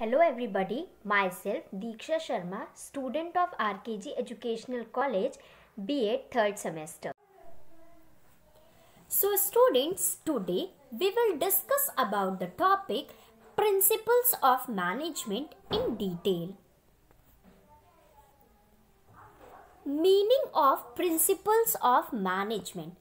Hello everybody, myself Diksha Sharma, student of RKG Educational College, BA 3rd semester. So students, today we will discuss about the topic Principles of Management in detail. Meaning of Principles of Management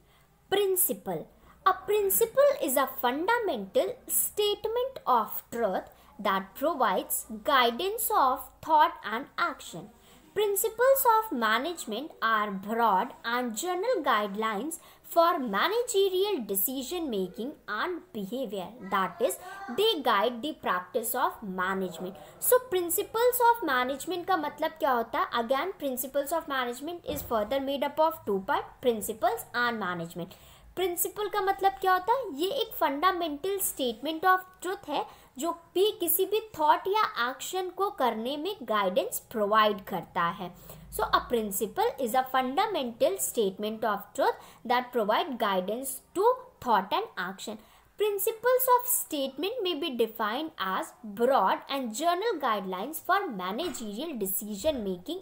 Principle A principle is a fundamental statement of truth that provides guidance of thought and action. Principles of management are broad and general guidelines for managerial decision making and behavior that is they guide the practice of management so principles of management ka matlab kya hota? again principles of management is further made up of two part principles and management principle का मतलब क्या होता है ये एक fundamental statement of truth है जो भी किसी भी थॉट या एक्शन को करने में गाइडेंस प्रोवाइड करता है so a principle is a fundamental statement of truth that provide guidance to thought and action principles of statement में be defined as broad and general guidelines for managerial decision making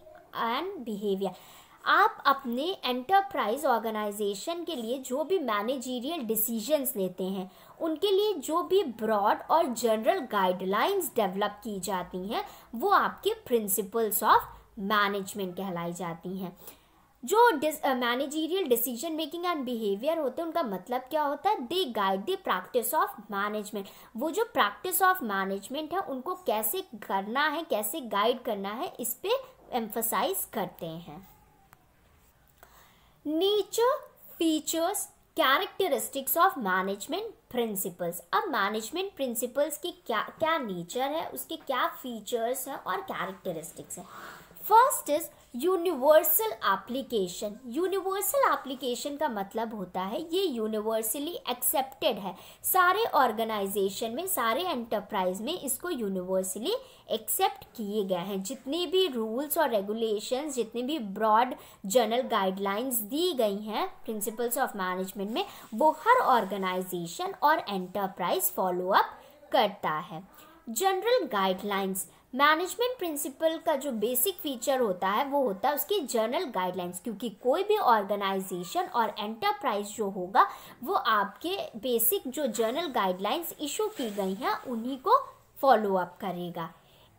and behaviour आप अपने enterprise organisation के लिए जो भी managerial decisions लेते हैं उनके लिए जो भी ब्रॉड और जनरल गाइडलाइंस डेवलप की जाती हैं वो आपके प्रिंसिपल्स ऑफ मैनेजमेंट कहलाई जाती हैं जो managerial decision making and behaviour होते हैं उनका मतलब क्या होता है they guide the practice of management वो जो प्रैक्टिस ऑफ मैनेजमेंट है उनको कैसे करना है कैसे गाइड करना है इस पर एम्फसाइज करते हैं nature features characteristics of management principles अब मैनेजमेंट प्रिंसिपल्स की क्या क्या नेचर है उसके क्या फीचर्स हैं और कैरेक्टरिस्टिक्स हैं first is universal application universal application का मतलब होता है ये यूनिवर्सली एक्सेप्टेड है सारे ऑर्गेनाइजेशन में सारे एंटरप्राइज में इसको यूनिवर्सली एक्सेप्ट किए गए हैं जितने भी रूल्स और रेगुलेशंस जितने भी ब्रॉड जनरल गाइडलाइंस दी गई हैं प्रिंसिपल्स ऑफ मैनेजमेंट में वो हर ऑर्गेनाइजेशन और एंटरप्राइज फॉलो अप करता है जनरल गाइडलाइंस मैनेजमेंट प्रिंसिपल का जो बेसिक फीचर होता है वो होता है उसकी जर्नल गाइडलाइंस क्योंकि कोई भी ऑर्गेनाइजेशन और एंटरप्राइज जो होगा वो आपके बेसिक जो जर्नल गाइडलाइंस इशू की गई हैं उन्हीं को फॉलो अप करेगा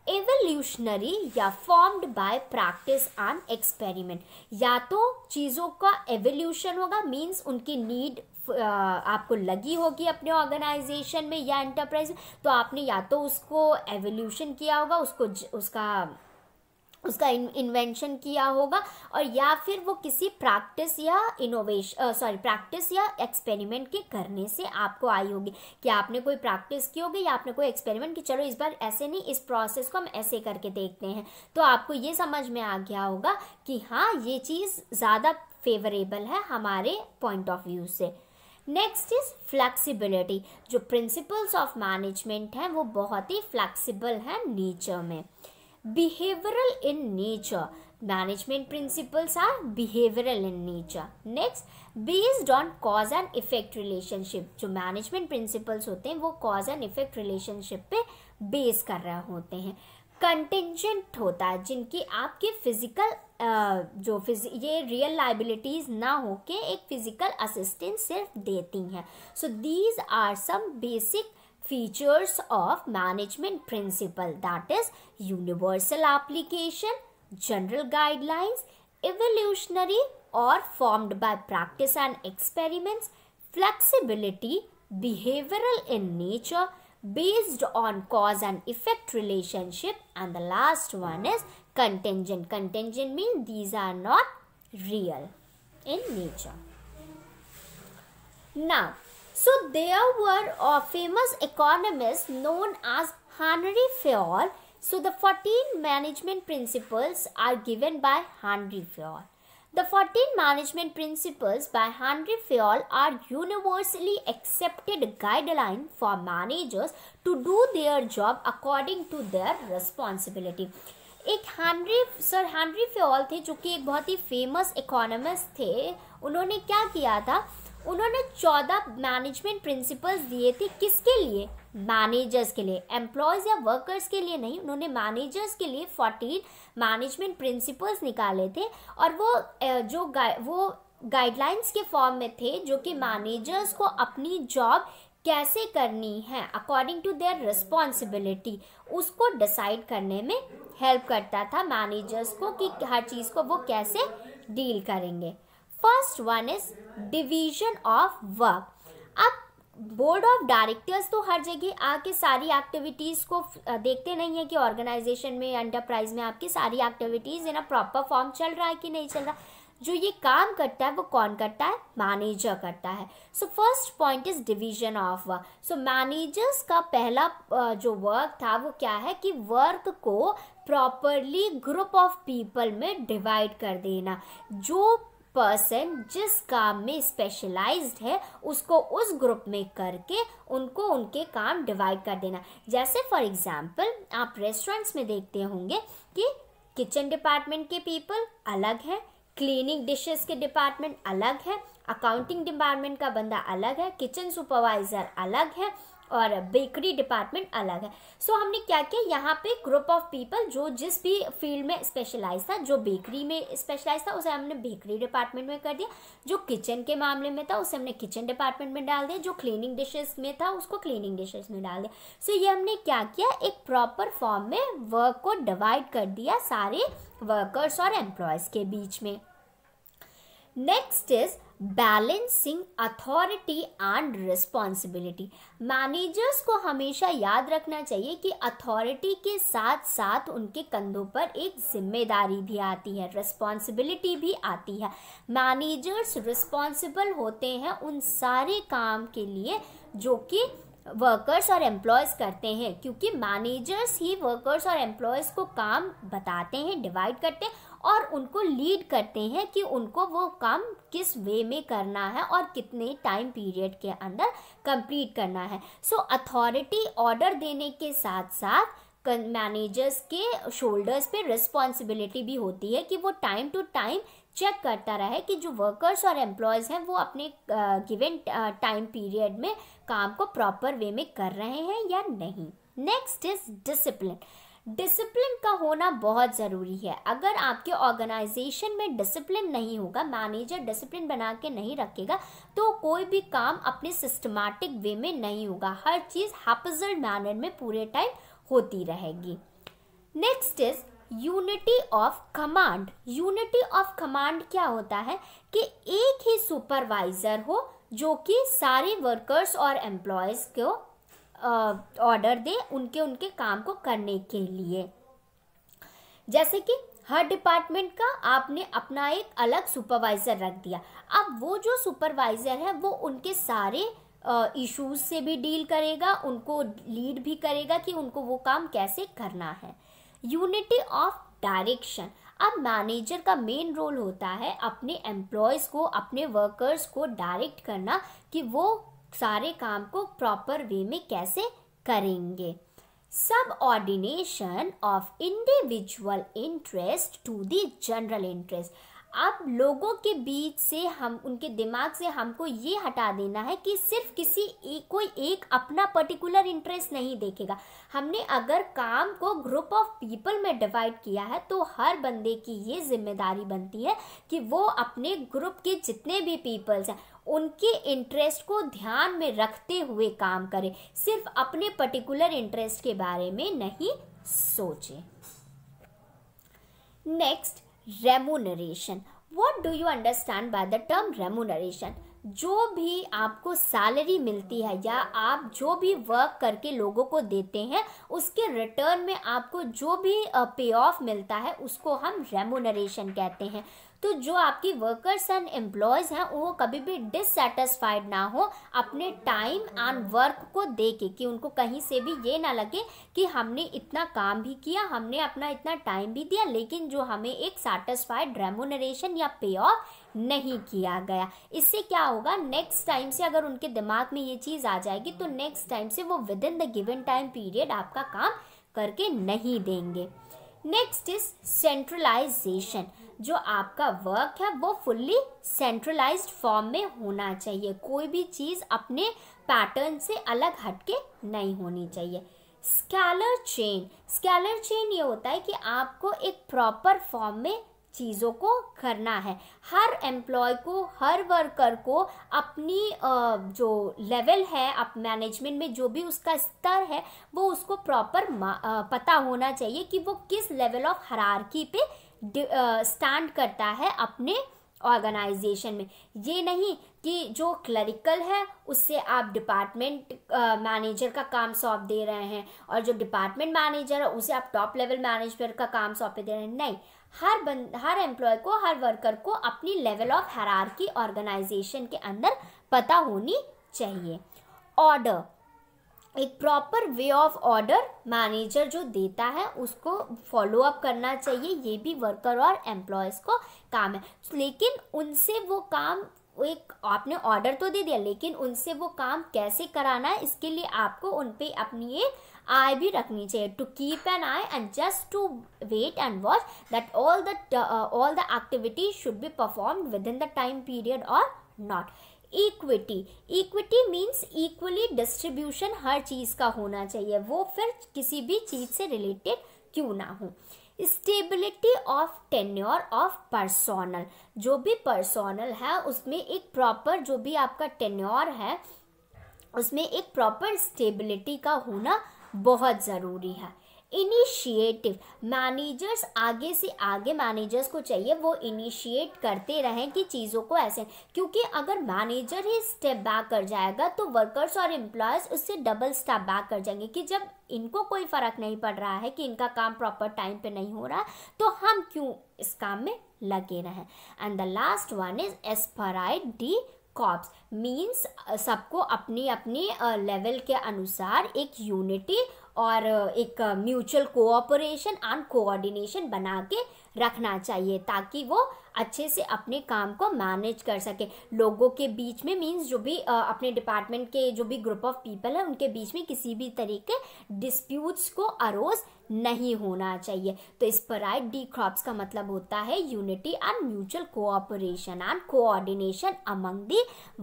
एवोल्यूशनरी या formed by practice on experiment या तो चीज़ों का एवोल्यूशन होगा मीन्स उनकी नीड आपको लगी होगी अपने ऑर्गेनाइजेशन में या एंटरप्राइज तो आपने या तो उसको एवोल्यूशन किया होगा उसको उसका उसका इन्वेंशन किया होगा और या फिर वो किसी प्रैक्टिस या इनोवेशन सॉरी प्रैक्टिस या एक्सपेरिमेंट के करने से आपको आई होगी कि आपने कोई प्रैक्टिस की होगी या आपने कोई एक्सपेरिमेंट की चलो इस बार ऐसे नहीं इस प्रोसेस को हम ऐसे करके देखते हैं तो आपको ये समझ में आ गया होगा कि हाँ ये चीज़ ज़्यादा फेवरेबल है हमारे पॉइंट ऑफ व्यू से नेक्स्ट इज फ्लैक्सीबिलिटी जो प्रिंसिपल्स ऑफ मैनेजमेंट हैं वो बहुत ही फ्लैक्सीबल हैं नेचर में behavioural in nature management principles are behavioural in nature next based on cause and effect relationship जो मैनेजमेंट प्रिंसिपल्स होते हैं वो कॉज एंड इफेक्ट रिलेशनशिप पे बेस कर रहे होते हैं कंटिजेंट होता है जिनकी आपके फिजिकल जो फिज ये रियल लाइबिलिटीज़ ना हो के एक फिज़िकल असिस्टेंस सिर्फ देती हैं so these are some basic features of management principle that is universal application general guidelines evolutionary और formed by practice and experiments flexibility behavioural in nature based on cause and effect relationship and the last one is contingent contingent means these are not real in nature now so there were a uh, famous economist known as henry fayol so the 14 management principles are given by henry fayol The 14 management principles by Henry Fayol are universally accepted guideline for managers to do their job according to their responsibility. एक Henri sir Henri Fayol थे जो कि एक बहुत ही famous economist थे उन्होंने क्या किया था उन्होंने चौदह मैनेजमेंट प्रिंसिपल्स दिए थे किसके लिए मैनेजर्स के लिए एम्प्लॉयज या वर्कर्स के लिए नहीं उन्होंने मैनेजर्स के लिए फोर्टीन मैनेजमेंट प्रिंसिपल्स निकाले थे और वो जो वो गाइडलाइंस के फॉर्म में थे जो कि मैनेजर्स को अपनी जॉब कैसे करनी है अकॉर्डिंग टू देयर रिस्पॉन्सिबिलिटी उसको डिसाइड करने में हेल्प करता था मैनेजर्स को कि हर चीज़ को वो कैसे डील करेंगे first one is division of work अब बोर्ड ऑफ डायरेक्टर्स तो हर जगह आके सारी एक्टिविटीज़ को देखते नहीं है कि ऑर्गेनाइजेशन में एंटरप्राइज में आपकी सारी activities in a proper form चल रहा है कि नहीं चल रहा जो ये काम करता है वो कौन करता है मैनेजर करता है so first point is division of work so managers का पहला जो वर्क था वो क्या है कि वर्क को प्रॉपरली ग्रुप ऑफ पीपल में डिवाइड कर देना जो पर्सन जिस काम में स्पेशलाइज्ड है उसको उस ग्रुप में करके उनको उनके काम डिवाइड कर देना जैसे फॉर एग्जांपल आप रेस्टोरेंट्स में देखते होंगे कि किचन डिपार्टमेंट के पीपल अलग हैं क्लीनिंग डिशेस के डिपार्टमेंट अलग है अकाउंटिंग डिपार्टमेंट का बंदा अलग है किचन सुपरवाइज़र अलग है और बेकरी डिपार्टमेंट अलग है सो so, हमने क्या किया यहाँ पे ग्रुप ऑफ पीपल जो जिस भी फील्ड में स्पेशलाइज था जो बेकरी में स्पेशलाइज था उसे हमने बेकरी डिपार्टमेंट में कर दिया जो किचन के मामले में था उसे हमने किचन डिपार्टमेंट में डाल दिया जो क्लीनिंग डिशेस में था उसको क्लीनिंग डिशेस में डाल दिया सो so, ये हमने क्या किया एक प्रॉपर फॉर्म में वर्क को डिवाइड कर दिया सारे वर्कर्स और एम्प्लॉयज़ के बीच में next is balancing authority and responsibility managers को हमेशा याद रखना चाहिए कि अथॉरिटी के साथ साथ उनके कंधों पर एक जिम्मेदारी भी आती है रिस्पॉन्सिबिलिटी भी आती है मैनेजर्स रिस्पॉन्सिबल होते हैं उन सारे काम के लिए जो कि वर्कर्स और एम्प्लॉयज़ करते हैं क्योंकि मैनेजर्स ही वर्कर्स और एम्प्लॉयज़ को काम बताते हैं डिवाइड करते हैं और उनको लीड करते हैं कि उनको वो काम किस वे में करना है और कितने टाइम पीरियड के अंदर कंप्लीट करना है सो अथॉरिटी ऑर्डर देने के साथ साथ मैनेजर्स के शोल्डर्स पे रिस्पॉन्सिबिलिटी भी होती है कि वो टाइम टू टाइम चेक करता रहे कि जो वर्कर्स और एम्प्लॉयज़ हैं वो अपने गिवन टाइम पीरियड में काम को प्रॉपर वे में कर रहे हैं या नहीं नेक्स्ट इज डिसिप्लिन डिसिप्लिन का होना बहुत ज़रूरी है अगर आपके ऑर्गेनाइजेशन में डिसिप्लिन नहीं होगा मैनेजर डिसिप्लिन बना के नहीं रखेगा तो कोई भी काम अपने सिस्टमैटिक वे में नहीं होगा हर चीज़ हैपजल मैनर में पूरे टाइम होती रहेगी next is unity of command unity of command क्या होता है कि एक ही सुपरवाइजर हो जो कि सारे वर्कर्स और एम्प्लॉयज़ को ऑर्डर दें उनके उनके काम को करने के लिए जैसे कि हर डिपार्टमेंट का आपने अपना एक अलग सुपरवाइज़र रख दिया अब वो जो सुपरवाइज़र है वो उनके सारे इश्यूज से भी डील करेगा उनको लीड भी करेगा कि उनको वो काम कैसे करना है यूनिटी ऑफ डायरेक्शन अब मैनेजर का मेन रोल होता है अपने एम्प्लॉयज़ को अपने वर्कर्स को डायरेक्ट करना कि वो सारे काम को प्रॉपर वे में कैसे करेंगे subordination of individual interest to the general interest अब लोगों के बीच से हम उनके दिमाग से हमको ये हटा देना है कि सिर्फ किसी एक कोई एक अपना पर्टिकुलर इंटरेस्ट नहीं देखेगा हमने अगर काम को ग्रुप ऑफ पीपल में डिवाइड किया है तो हर बंदे की ये जिम्मेदारी बनती है कि वो अपने ग्रुप के जितने भी पीपल्स हैं उनके इंटरेस्ट को ध्यान में रखते हुए काम करें सिर्फ अपने पर्टिकुलर इंटरेस्ट के बारे में नहीं सोचे next remuneration what do you understand by the term remuneration जो भी आपको सैलरी मिलती है या आप जो भी वर्क करके लोगों को देते हैं उसके रिटर्न में आपको जो भी पे ऑफ मिलता है उसको हम रेमोनरेशन कहते हैं तो जो आपकी वर्कर्स एंड एम्प्लॉयज़ हैं वो कभी भी डिससेटिस्फाइड ना हो अपने टाइम एंड वर्क को दे के कि उनको कहीं से भी ये ना लगे कि हमने इतना काम भी किया हमने अपना इतना टाइम भी दिया लेकिन जो हमें एक सेटिस्फाइड रेमोनरेशन या पे ऑफ नहीं किया गया इससे क्या होगा नेक्स्ट टाइम से अगर उनके दिमाग में ये चीज़ आ जाएगी तो नेक्स्ट टाइम से वो within the given time period आपका काम करके नहीं देंगे नेक्स्ट इज सेंट्रलाइजेशन जो आपका वर्क है वो फुल्ली सेंट्रलाइज्ड फॉर्म में होना चाहिए कोई भी चीज़ अपने पैटर्न से अलग हटके नहीं होनी चाहिए स्कैलर चेन स्कैलर चेन ये होता है कि आपको एक प्रॉपर फॉर्म में चीज़ों को करना है हर एम्प्लॉय को हर वर्कर को अपनी जो लेवल है आप मैनेजमेंट में जो भी उसका स्तर है वो उसको प्रॉपर पता होना चाहिए कि वो किस लेवल ऑफ हरारकी पे स्टैंड करता है अपने ऑर्गेनाइजेशन में ये नहीं कि जो क्लरिकल है उससे आप डिपार्टमेंट मैनेजर का काम सौंप दे रहे हैं और जो डिपार्टमेंट मैनेजर है उसे आप टॉप लेवल मैनेजमेंट का काम सौंप दे रहे हैं नहीं हर बन हर एम्प्लॉय को हर वर्कर को अपनी लेवल ऑफ की ऑर्गेनाइजेशन के अंदर पता होनी चाहिए ऑर्डर एक proper way of order manager जो देता है उसको फॉलो अप करना चाहिए ये भी वर्कर और एम्प्लॉयज़ को काम है लेकिन उनसे वो काम एक आपने ऑर्डर तो दे दिया लेकिन उनसे वो काम कैसे कराना है इसके लिए आपको उन पर अपनी एक आई भी रखनी चाहिए to keep an eye and just to wait and watch that all the all the activity should be perform within the time period और not equity equity means equally distribution हर चीज़ का होना चाहिए वो फिर किसी भी चीज़ से रिलेटेड क्यों ना हो stability of tenure of personnel जो भी पर्सोनल है उसमें एक प्रॉपर जो भी आपका टेन्योर है उसमें एक प्रॉपर स्टेबिलिटी का होना बहुत ज़रूरी है इनिशिएटिव मैनेजर्स आगे से आगे मैनेजर्स को चाहिए वो इनिशिएट करते रहें कि चीज़ों को ऐसे क्योंकि अगर मैनेजर ही स्टेप बैक कर जाएगा तो वर्कर्स और एम्प्लॉयज़ उससे डबल स्टेप बैक कर जाएंगे कि जब इनको कोई फ़र्क नहीं पड़ रहा है कि इनका काम प्रॉपर टाइम पे नहीं हो रहा तो हम क्यों इस काम में लगे रहें and the last one is esprit de corps means सबको अपनी अपनी लेवल के अनुसार एक यूनिटी और एक म्यूचुअल कोऑपरेशन एंड कोऑर्डिनेशन बना के रखना चाहिए ताकि वो अच्छे से अपने काम को मैनेज कर सके लोगों के बीच में मींस जो भी अपने डिपार्टमेंट के जो भी ग्रुप ऑफ पीपल हैं उनके बीच में किसी भी तरीके डिस्प्यूट्स को अरोज नहीं होना चाहिए तो इस पर आए डी क्रॉप्स का मतलब होता है unity and mutual cooperation and coordination among the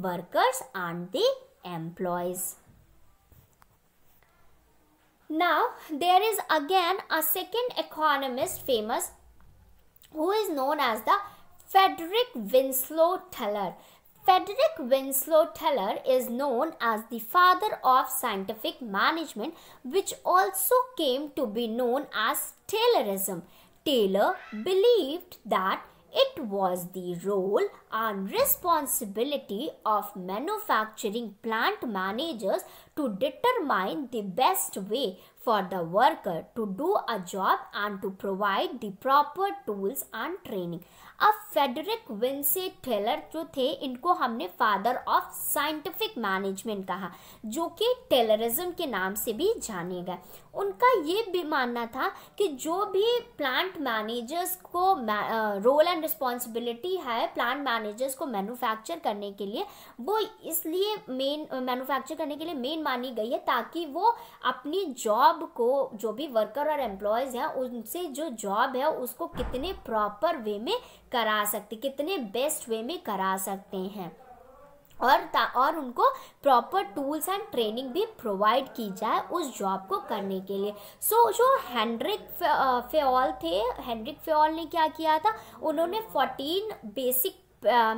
workers and the employees Now, there is again a second economist famous who is known as the Frederick Winslow Teller. Frederick Winslow Teller is known as the father of scientific management which also came to be known as Taylorism. Taylor believed that it was the role and responsibility of manufacturing plant managers to determine the best way for the worker to do a job and to provide the proper tools and training. अब Frederick Winslow Taylor जो थे इनको हमने father of scientific management कहा जो कि Taylorism के नाम से भी जाने गए उनका ये भी मानना था कि जो भी प्लांट मैनेजर्स को रोल एंड रिस्पॉन्सिबिलिटी है प्लांट मैनेजर्स को मैन्युफैक्चर करने के लिए वो इसलिए मेन मैन्युफैक्चर करने के लिए मेन मानी गई है ताकि वो अपनी जॉब को जो भी वर्कर और एम्प्लॉयज़ हैं उनसे जो जॉब है उसको कितने प्रॉपर वे में करा सकते कितने बेस्ट वे में करा सकते हैं और और उनको प्रॉपर टूल्स एंड ट्रेनिंग भी प्रोवाइड की जाए उस जॉब को करने के लिए सो so, जो हैंड्रिक फेल थे हैंड्रिक फेल ने क्या किया था उन्होंने फोर्टीन बेसिक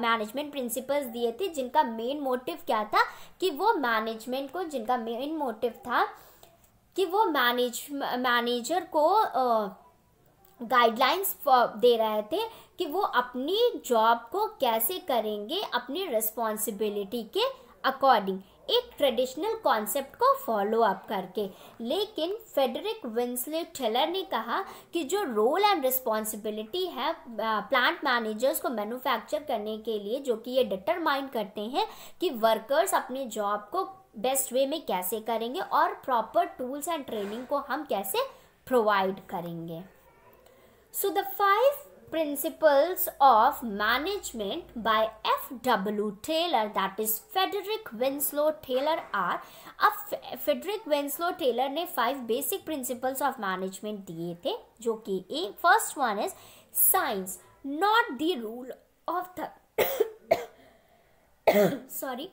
मैनेजमेंट प्रिंसिपल्स दिए थे जिनका मेन मोटिव क्या था कि वो मैनेजमेंट को जिनका मेन मोटिव था कि वो मैनेज मैनेजर को uh, गाइडलाइंस दे रहे थे कि वो अपनी जॉब को कैसे करेंगे अपनी रिस्पॉन्सिबिलिटी के अकॉर्डिंग एक ट्रेडिशनल कॉन्सेप्ट को फॉलो अप करके लेकिन फेडरिक विंसले टेलर ने कहा कि जो रोल एंड रिस्पॉन्सिबिलिटी है प्लांट मैनेजर्स को मैन्युफैक्चर करने के लिए जो कि ये डिटरमाइन करते हैं कि वर्कर्स अपने जॉब को बेस्ट वे में कैसे करेंगे और प्रॉपर टूल्स एंड ट्रेनिंग को हम कैसे प्रोवाइड करेंगे So the five principles of management by F.W. Taylor that is Frederick Winslow Taylor are अब फेडरिक वेंस्लो टेलर ने five basic principles of management दिए थे जो कि a first one is science not the rule of the sorry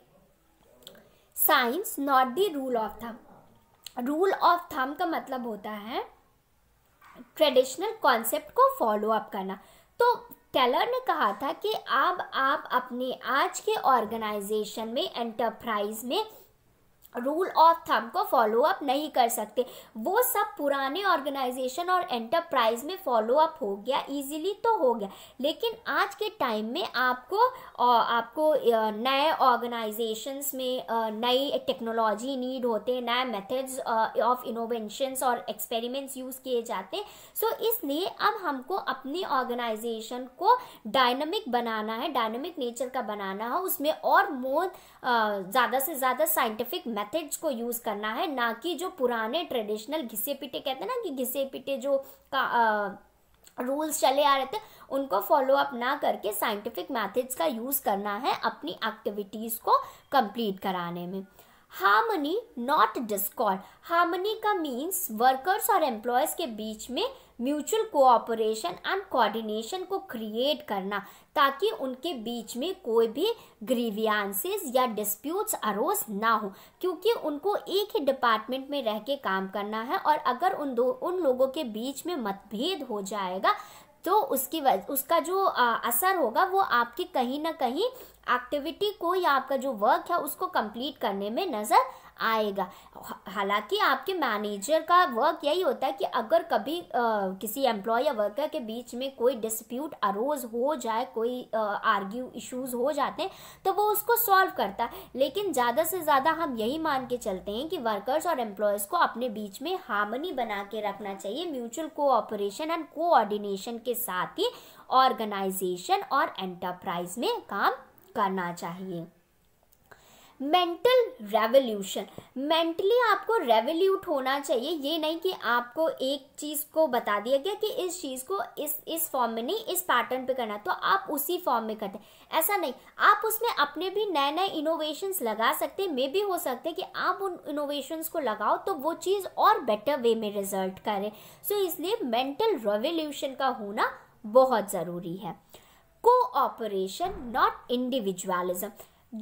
science not the rule of thumb rule of thumb का मतलब होता है ट्रेडिशनल कॉन्सेप्ट को फॉलो अप करना तो टेलर ने कहा था कि अब आप अपने आज के ऑर्गेनाइजेशन में एंटरप्राइज में रूल ऑफ थम को फॉलो अप नहीं कर सकते वो सब पुराने ऑर्गेनाइजेशन और एंटरप्राइज में फॉलो अप हो गया इजीली तो हो गया लेकिन आज के टाइम में आपको आपको नए ऑर्गेनाइजेशंस में नई टेक्नोलॉजी नीड होते हैं नए मेथड्स ऑफ इनोवेशंस और एक्सपेरिमेंट्स यूज़ किए जाते हैं सो so, इसलिए अब हमको अपने ऑर्गेनाइजेशन को डायनमिक बनाना है डायनमिक नेचर का बनाना है उसमें और मोर ज़्यादा से ज़्यादा साइंटिफिक मेथड्स को यूज़ करना है ना कि जो पुराने ट्रेडिशनल घिसे पिटे कहते हैं ना कि घिसे पिटे जो का आ, रूल्स चले आ रहे थे उनको फॉलो अप ना करके साइंटिफिक मैथड्स का यूज़ करना है अपनी एक्टिविटीज़ को कंप्लीट कराने में हार्मनी नॉट डिस्कॉर्ड हार्मनी का मीन्स वर्कर्स और एम्प्लॉयज के बीच में म्यूचुअल कोऑपरेशन एंड कोऑर्डिनेशन को क्रिएट करना ताकि उनके बीच में कोई भी ग्रीवियांसेस या डिस्प्यूट्स अरोज ना हो क्योंकि उनको एक ही डिपार्टमेंट में रह के काम करना है और अगर उन दो उन लोगों के बीच में मतभेद हो जाएगा तो उसकी वजह उसका जो असर होगा वो आपकी कहीं ना कहीं एक्टिविटी को या आपका जो वर्क है उसको कंप्लीट करने में नज़र आएगा हालांकि आपके मैनेजर का वर्क यही होता है कि अगर कभी आ, किसी एम्प्लॉय या वर्कर के बीच में कोई डिस्प्यूट अरोज हो जाए कोई आर्ग्यू इश्यूज हो जाते हैं तो वो उसको सॉल्व करता है लेकिन ज़्यादा से ज़्यादा हम यही मान के चलते हैं कि वर्कर्स और एम्प्लॉयज़ को अपने बीच में हार्मनी बना के रखना चाहिए म्यूचुअल कोऑपरेशन एंड कोऑर्डिनेशन के साथ ही ऑर्गेनाइजेशन और एंटरप्राइज में काम करना चाहिए मेंटल रेवोल्यूशन मेंटली आपको रेवोल्यूट होना चाहिए ये नहीं कि आपको एक चीज़ को बता दिया गया कि इस चीज़ को इस इस फॉर्म में नहीं इस पैटर्न पे करना तो आप उसी फॉर्म में करते हैं ऐसा नहीं आप उसमें अपने भी नए नए इनोवेशंस लगा सकते मे भी हो सकते हैं कि आप उन इनोवेशंस को लगाओ तो वो चीज़ और बेटर वे में रिजल्ट करें सो so, इसलिए मेंटल रेवोल्यूशन का होना बहुत ज़रूरी है कोऑपरेशन नॉट इंडिविजुअलिज्म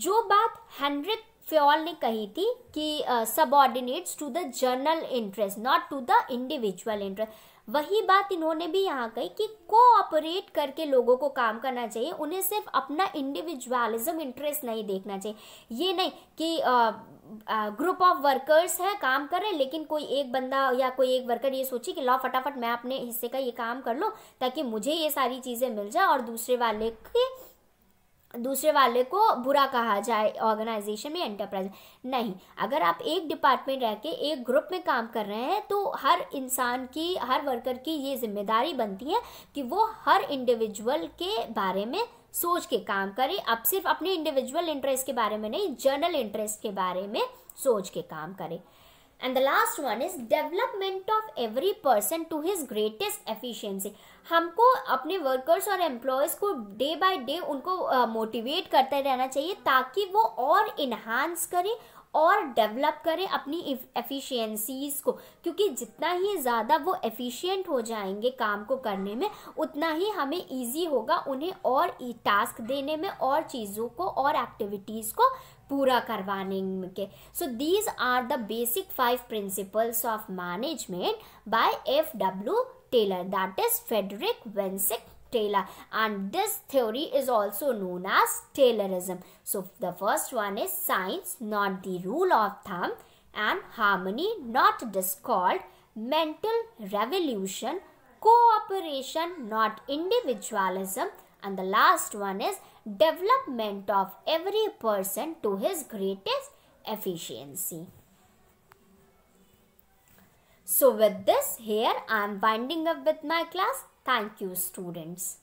जो बात हेनरिक फ्योल ने कही थी कि subordinates to the general interest not to the individual interest वही बात इन्होंने भी यहाँ कही कि कोऑपरेट करके लोगों को काम करना चाहिए उन्हें सिर्फ अपना इंडिविजुअलिज्म इंटरेस्ट नहीं देखना चाहिए ये नहीं कि ग्रुप ऑफ वर्कर्स है काम कर रहे लेकिन कोई एक बंदा या कोई एक वर्कर ये सोचे कि लाओ फटाफट मैं अपने हिस्से का ये काम कर लूँ ताकि मुझे ये सारी चीज़ें मिल जाए और दूसरे वाले की दूसरे वाले को बुरा कहा जाए ऑर्गेनाइजेशन में एंटरप्राइज नहीं अगर आप एक डिपार्टमेंट रह के एक ग्रुप में काम कर रहे हैं तो हर इंसान की हर वर्कर की ये जिम्मेदारी बनती है कि वो हर इंडिविजुअल के बारे में सोच के काम करे अब सिर्फ अपने इंडिविजुअल इंटरेस्ट के बारे में नहीं जनरल इंटरेस्ट के बारे में सोच के काम करे and the last one is development of every person to his greatest efficiency हमको अपने वर्कर्स और एम्प्लॉयज़ को डे बाय डे उनको मोटिवेट uh, करते रहना चाहिए ताकि वो और इन्हांस करें और डेवलप करें अपनी एफिशिएंसीज को क्योंकि जितना ही ज़्यादा वो एफिशिएंट हो जाएंगे काम को करने में उतना ही हमें इजी होगा उन्हें और टास्क e-, देने में और चीज़ों को और एक्टिविटीज़ को પૂરા કરવાની કે so these are the basic five principles of management by F W Taylor that is Taylor and this theory is also known as Taylorism. So the first one is science not the rule of thumb and harmony not discord, mental revolution, cooperation not individualism and the last one is development of every person to his greatest efficiency. So with this here I am winding up with my class. Thank you students.